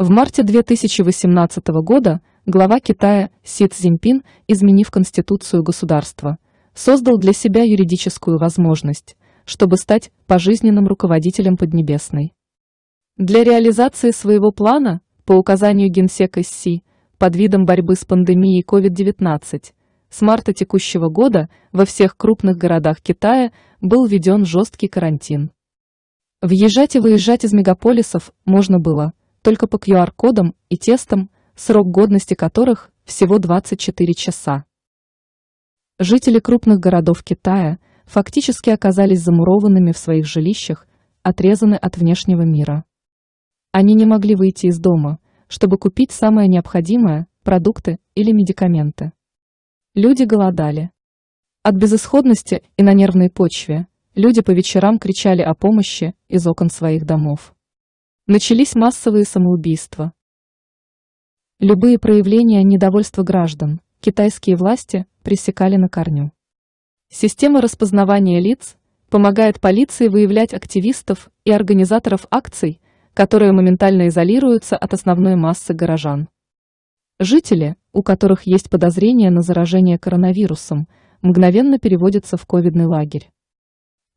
В марте 2018 года глава Китая Си Цзиньпин, изменив конституцию государства, создал для себя юридическую возможность, чтобы стать пожизненным руководителем Поднебесной. Для реализации своего плана, по указанию генсека Си, под видом борьбы с пандемией COVID-19, с марта текущего года во всех крупных городах Китая был введен жесткий карантин. Въезжать и выезжать из мегаполисов можно было – только по QR-кодам и тестам, срок годности которых всего 24 часа. Жители крупных городов Китая фактически оказались замурованными в своих жилищах, отрезаны от внешнего мира. Они не могли выйти из дома, чтобы купить самое необходимое – продукты или медикаменты. Люди голодали. От безысходности и на нервной почве люди по вечерам кричали о помощи из окон своих домов начались массовые самоубийства. Любые проявления недовольства граждан китайские власти пресекали на корню. Система распознавания лиц помогает полиции выявлять активистов и организаторов акций, которые моментально изолируются от основной массы горожан. Жители, у которых есть подозрение на заражение коронавирусом, мгновенно переводятся в ковидный лагерь.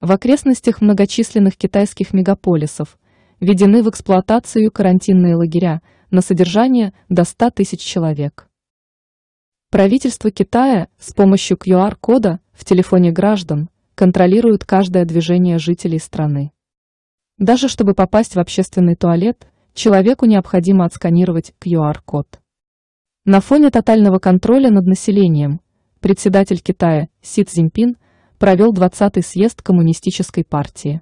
В окрестностях многочисленных китайских мегаполисов – введены в эксплуатацию карантинные лагеря на содержание до 100 тысяч человек. Правительство Китая с помощью QR-кода в телефоне граждан контролирует каждое движение жителей страны. Даже чтобы попасть в общественный туалет, человеку необходимо отсканировать QR-код. На фоне тотального контроля над населением председатель Китая Си Цзиньпин провел 20-й съезд Коммунистической партии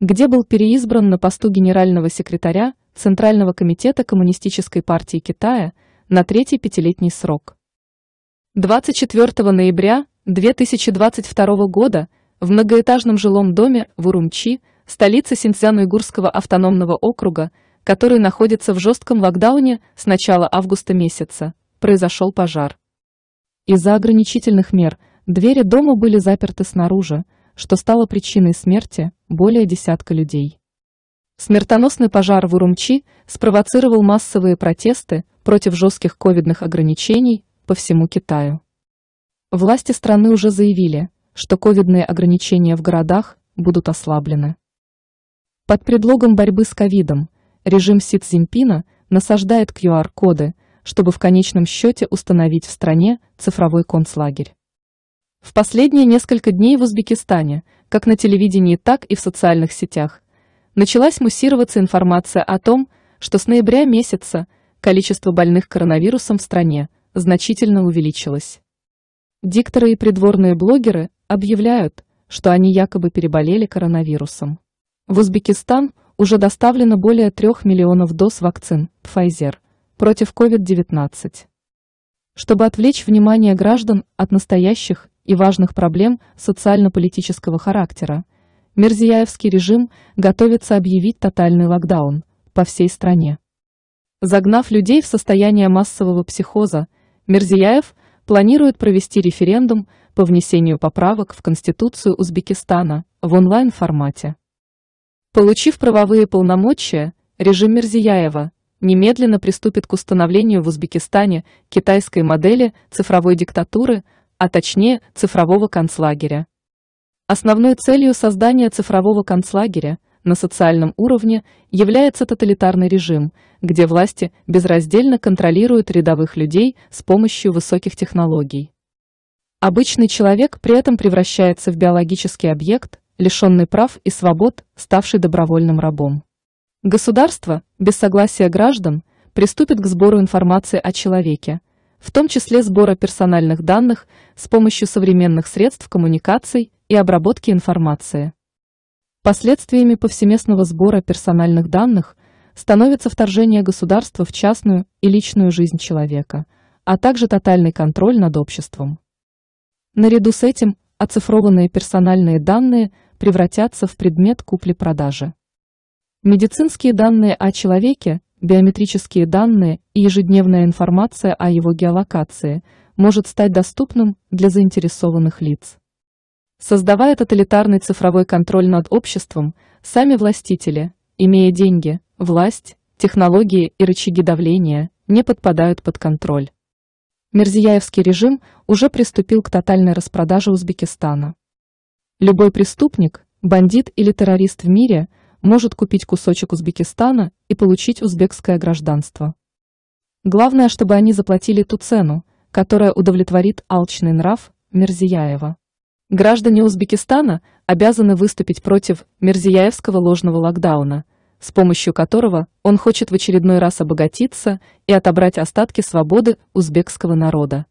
где был переизбран на посту генерального секретаря Центрального комитета Коммунистической партии Китая на третий пятилетний срок. 24 ноября 2022 года в многоэтажном жилом доме в Урумчи, столице Синьцзян-Уйгурского автономного округа, который находится в жестком локдауне с начала августа месяца, произошел пожар. Из-за ограничительных мер двери дома были заперты снаружи, что стало причиной смерти более десятка людей. Смертоносный пожар в Урумчи спровоцировал массовые протесты против жестких ковидных ограничений по всему Китаю. Власти страны уже заявили, что ковидные ограничения в городах будут ослаблены. Под предлогом борьбы с ковидом режим Си Цзиньпина насаждает QR-коды, чтобы в конечном счете установить в стране цифровой концлагерь. В последние несколько дней в Узбекистане – как на телевидении, так и в социальных сетях. Началась муссироваться информация о том, что с ноября месяца количество больных коронавирусом в стране значительно увеличилось. Дикторы и придворные блогеры объявляют, что они якобы переболели коронавирусом. В Узбекистан уже доставлено более трех миллионов доз вакцин Pfizer против COVID-19. Чтобы отвлечь внимание граждан от настоящих и важных проблем социально-политического характера, Мерзияевский режим готовится объявить тотальный локдаун по всей стране. Загнав людей в состояние массового психоза, Мерзияев планирует провести референдум по внесению поправок в Конституцию Узбекистана в онлайн-формате. Получив правовые полномочия, режим Мерзияева немедленно приступит к установлению в Узбекистане китайской модели цифровой диктатуры – а точнее цифрового концлагеря. Основной целью создания цифрового концлагеря на социальном уровне является тоталитарный режим, где власти безраздельно контролируют рядовых людей с помощью высоких технологий. Обычный человек при этом превращается в биологический объект, лишенный прав и свобод, ставший добровольным рабом. Государство, без согласия граждан, приступит к сбору информации о человеке – в том числе сбора персональных данных с помощью современных средств коммуникаций и обработки информации. Последствиями повсеместного сбора персональных данных становится вторжение государства в частную и личную жизнь человека, а также тотальный контроль над обществом. Наряду с этим оцифрованные персональные данные превратятся в предмет купли-продажи. Медицинские данные о человеке биометрические данные и ежедневная информация о его геолокации может стать доступным для заинтересованных лиц. Создавая тоталитарный цифровой контроль над обществом, сами властители, имея деньги, власть, технологии и рычаги давления, не подпадают под контроль. Мерзияевский режим уже приступил к тотальной распродаже Узбекистана. Любой преступник, бандит или террорист в мире – может купить кусочек Узбекистана и получить узбекское гражданство. Главное, чтобы они заплатили ту цену, которая удовлетворит алчный нрав Мерзияева. Граждане Узбекистана обязаны выступить против мерзияевского ложного локдауна, с помощью которого он хочет в очередной раз обогатиться и отобрать остатки свободы узбекского народа.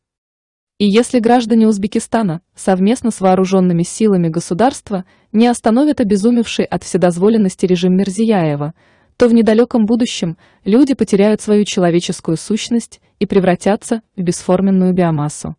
И если граждане Узбекистана совместно с вооруженными силами государства не остановит обезумевший от вседозволенности режим Мерзияева, то в недалеком будущем люди потеряют свою человеческую сущность и превратятся в бесформенную биомассу.